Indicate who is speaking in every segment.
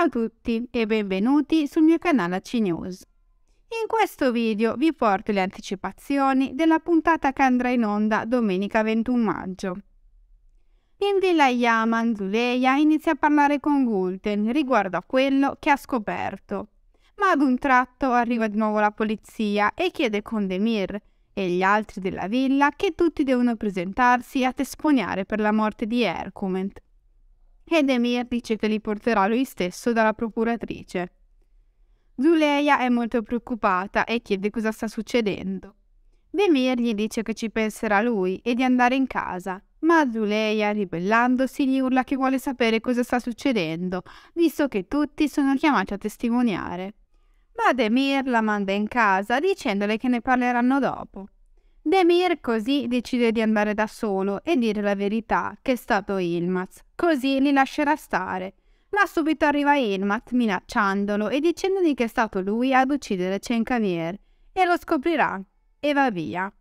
Speaker 1: Ciao a tutti e benvenuti sul mio canale AC In questo video vi porto le anticipazioni della puntata che andrà in onda domenica 21 maggio. In villa Yaman, Zuleya inizia a parlare con Gulten riguardo a quello che ha scoperto. Ma ad un tratto arriva di nuovo la polizia e chiede con Demir e gli altri della villa che tutti devono presentarsi a testimoniare per la morte di Hercument ed Emi dice che li porterà lui stesso dalla procuratrice. Zuleia è molto preoccupata e chiede cosa sta succedendo. Demir gli dice che ci penserà lui e di andare in casa, ma Zuleia, ribellandosi, gli urla che vuole sapere cosa sta succedendo, visto che tutti sono chiamati a testimoniare. Ma Demir la manda in casa dicendole che ne parleranno dopo. Demir così decide di andare da solo e dire la verità che è stato Ilmaz, Così li lascerà stare. Là subito arriva Ilmat minacciandolo e dicendogli che è stato lui ad uccidere Cencamier e lo scoprirà e va via.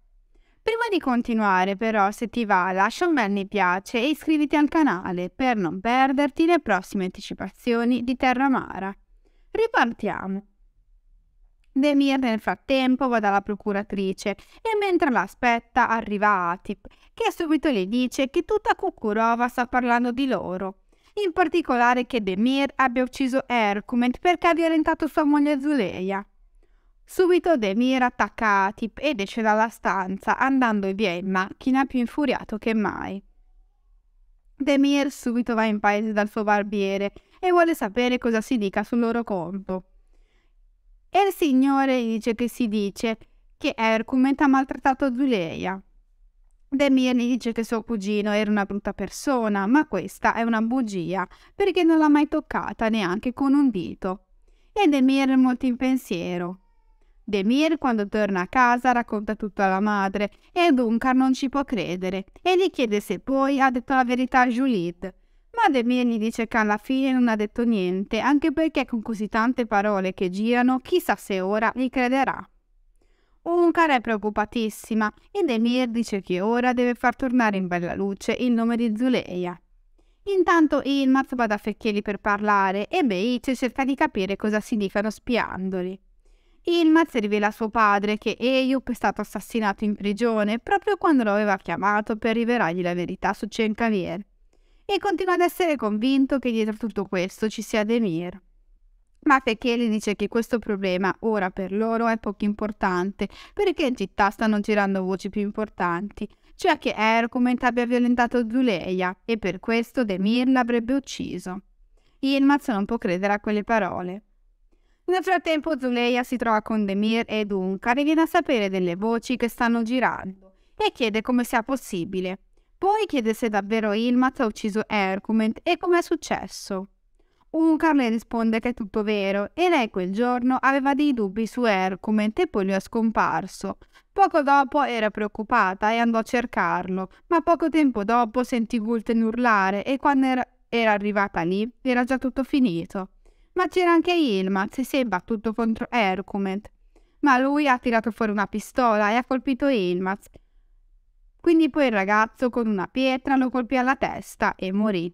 Speaker 1: Prima di continuare però, se ti va, lascia un bel mi piace e iscriviti al canale per non perderti le prossime anticipazioni di Terra Mara. Ripartiamo! Demir nel frattempo va dalla procuratrice e mentre l'aspetta arriva Atip, che subito le dice che tutta Kukurova sta parlando di loro. In particolare che Demir abbia ucciso Ercument perché ha violentato sua moglie Zuleia. Subito Demir attacca Atip ed esce dalla stanza, andando via in macchina più infuriato che mai. Demir subito va in paese dal suo barbiere e vuole sapere cosa si dica sul loro conto. E il Signore dice che si dice che Ercument ha maltrattato Zuleia. Demirne dice che suo cugino era una brutta persona, ma questa è una bugia, perché non l'ha mai toccata neanche con un dito. E Demir è molto in pensiero. Demir, quando torna a casa, racconta tutto alla madre e Duncan non ci può credere e gli chiede se poi ha detto la verità a Juliette. Ma gli dice che alla fine non ha detto niente, anche perché con così tante parole che girano, chissà se ora gli crederà. Unkar oh, è preoccupatissima ed Emir dice che ora deve far tornare in bella luce il nome di Zuleia. Intanto Ilmaz va da Fecchieli per parlare e Beice cerca di capire cosa si dicano spiandoli. Ilmaz rivela a suo padre che Eyup è stato assassinato in prigione proprio quando lo aveva chiamato per rivelargli la verità su Cencavier e continua ad essere convinto che dietro tutto questo ci sia Demir. Ma Fekeli dice che questo problema ora per loro è poco importante, perché in città stanno girando voci più importanti, cioè che Ercoment abbia violentato Zuleia e per questo Demir l'avrebbe ucciso. Ilmaz non può credere a quelle parole. Nel frattempo Zuleia si trova con Demir e Duncan e viene a sapere delle voci che stanno girando e chiede come sia possibile. Poi chiede se davvero Ilmat ha ucciso Ercument e com'è successo. Uncar le risponde che è tutto vero e lei quel giorno aveva dei dubbi su Ercument e poi lui è scomparso. Poco dopo era preoccupata e andò a cercarlo, ma poco tempo dopo sentì Gulten urlare e quando era, era arrivata lì era già tutto finito. Ma c'era anche Ilmat e si è battuto contro Ercument. Ma lui ha tirato fuori una pistola e ha colpito Ilmat quindi poi il ragazzo con una pietra lo colpì alla testa e morì.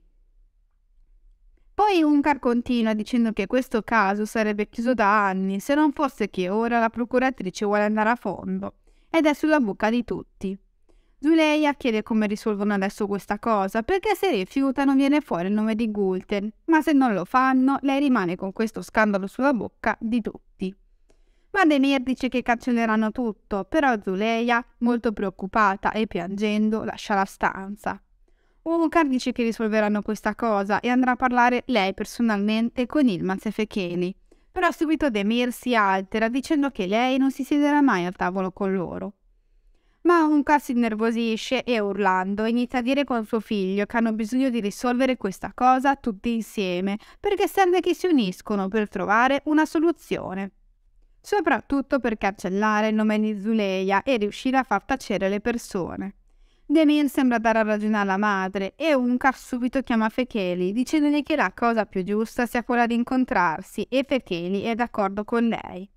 Speaker 1: Poi Uncar continua dicendo che questo caso sarebbe chiuso da anni se non fosse che ora la procuratrice vuole andare a fondo ed è sulla bocca di tutti. Zuleia chiede come risolvono adesso questa cosa perché se rifiutano viene fuori il nome di Gulten, ma se non lo fanno lei rimane con questo scandalo sulla bocca di tutti. Ma Vandenir dice che cancelleranno tutto, però Zuleia, molto preoccupata e piangendo, lascia la stanza. Umukar dice che risolveranno questa cosa e andrà a parlare lei personalmente con Ilmaz e Fecheni. Però subito Demir si altera dicendo che lei non si siederà mai al tavolo con loro. Ma Umukar si innervosisce e urlando inizia a dire con suo figlio che hanno bisogno di risolvere questa cosa tutti insieme perché serve che si uniscono per trovare una soluzione soprattutto per cancellare il nome di Zuleia e riuscire a far tacere le persone. Demir sembra dare a ragionare la madre e Unkar subito chiama Fecheli dicendogli che la cosa più giusta sia quella di incontrarsi e Fecheli è d'accordo con lei.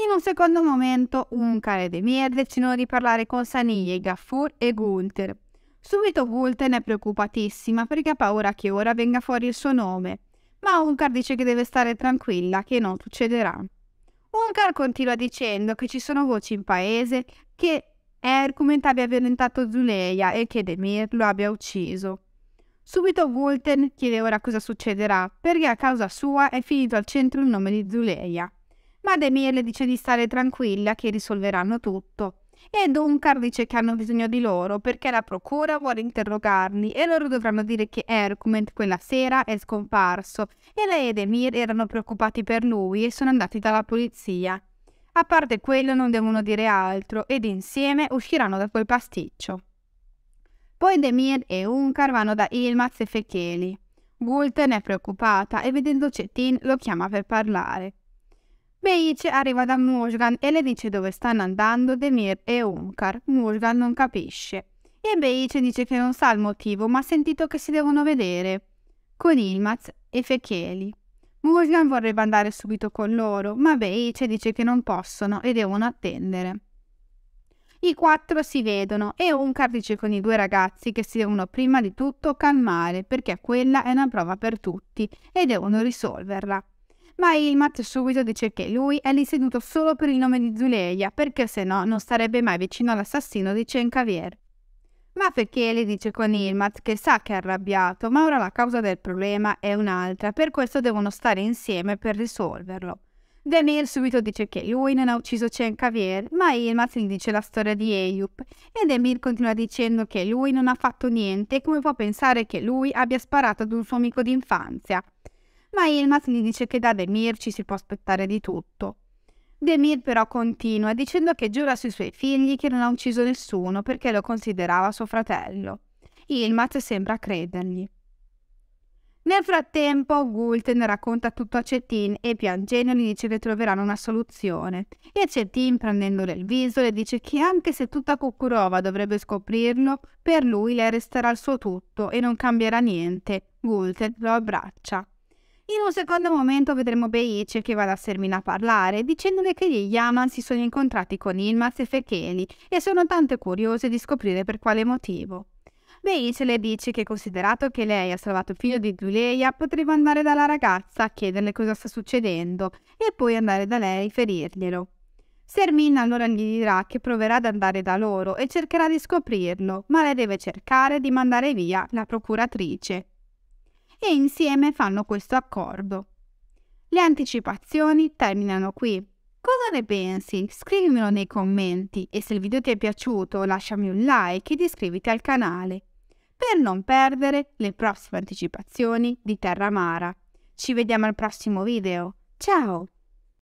Speaker 1: In un secondo momento Unkar e Demir decidono di parlare con Saniglie, Gaffur e Gunther. Subito Gunther è preoccupatissima perché ha paura che ora venga fuori il suo nome, ma Unkar dice che deve stare tranquilla, che non succederà. Juncker continua dicendo che ci sono voci in paese che Ercomment abbia violentato Zuleia e che Demir lo abbia ucciso. Subito Vulten chiede ora cosa succederà, perché a causa sua è finito al centro il nome di Zuleia. Ma Demir le dice di stare tranquilla che risolveranno tutto e Dunkar dice che hanno bisogno di loro perché la procura vuole interrogarli e loro dovranno dire che Erkument quella sera è scomparso e lei ed Emir erano preoccupati per lui e sono andati dalla polizia. A parte quello non devono dire altro ed insieme usciranno da quel pasticcio. Poi Demir e Unkar vanno da Ilmaz e Fecheli. Gulten è preoccupata e vedendo Cetin lo chiama per parlare. Beice arriva da Mushgan e le dice dove stanno andando Demir e Umkar. Mushgan non capisce. E Beice dice che non sa il motivo, ma ha sentito che si devono vedere. Con Ilmaz e Fecheli. Mushgan vorrebbe andare subito con loro, ma Beice dice che non possono e devono attendere. I quattro si vedono e Umkar dice con i due ragazzi che si devono prima di tutto calmare perché quella è una prova per tutti e devono risolverla ma Ilmat subito dice che lui è lì seduto solo per il nome di Zuleia, perché se no non starebbe mai vicino all'assassino di Cencavier. Ma perché le dice con Ilmat che sa che è arrabbiato, ma ora la causa del problema è un'altra, per questo devono stare insieme per risolverlo. Demir subito dice che lui non ha ucciso Cencavier, ma Ilmat gli dice la storia di Eyup, e Demir continua dicendo che lui non ha fatto niente e come può pensare che lui abbia sparato ad un suo amico d'infanzia ma Elmas gli dice che da Demir ci si può aspettare di tutto. Demir però continua dicendo che giura sui suoi figli che non ha ucciso nessuno perché lo considerava suo fratello. Ilmat sembra credergli. Nel frattempo, Gulten racconta tutto a Cetin e piangendo gli dice che troveranno una soluzione. E Cetin, prendendole il viso, le dice che anche se tutta Kukurova dovrebbe scoprirlo, per lui lei resterà il suo tutto e non cambierà niente. Gulten lo abbraccia. In un secondo momento vedremo Beice che va da Sermina a parlare, dicendole che gli Yaman si sono incontrati con Ilmaz e Fecheni e sono tanto curiose di scoprire per quale motivo. Beice le dice che considerato che lei ha salvato il figlio di Duleia, potrebbe andare dalla ragazza a chiederle cosa sta succedendo e poi andare da lei e ferirglielo. Sermina allora gli dirà che proverà ad andare da loro e cercherà di scoprirlo, ma lei deve cercare di mandare via la procuratrice e insieme fanno questo accordo. Le anticipazioni terminano qui. Cosa ne pensi? Scrivimelo nei commenti e se il video ti è piaciuto lasciami un like ed iscriviti al canale per non perdere le prossime anticipazioni di Terra Mara. Ci vediamo al prossimo video. Ciao!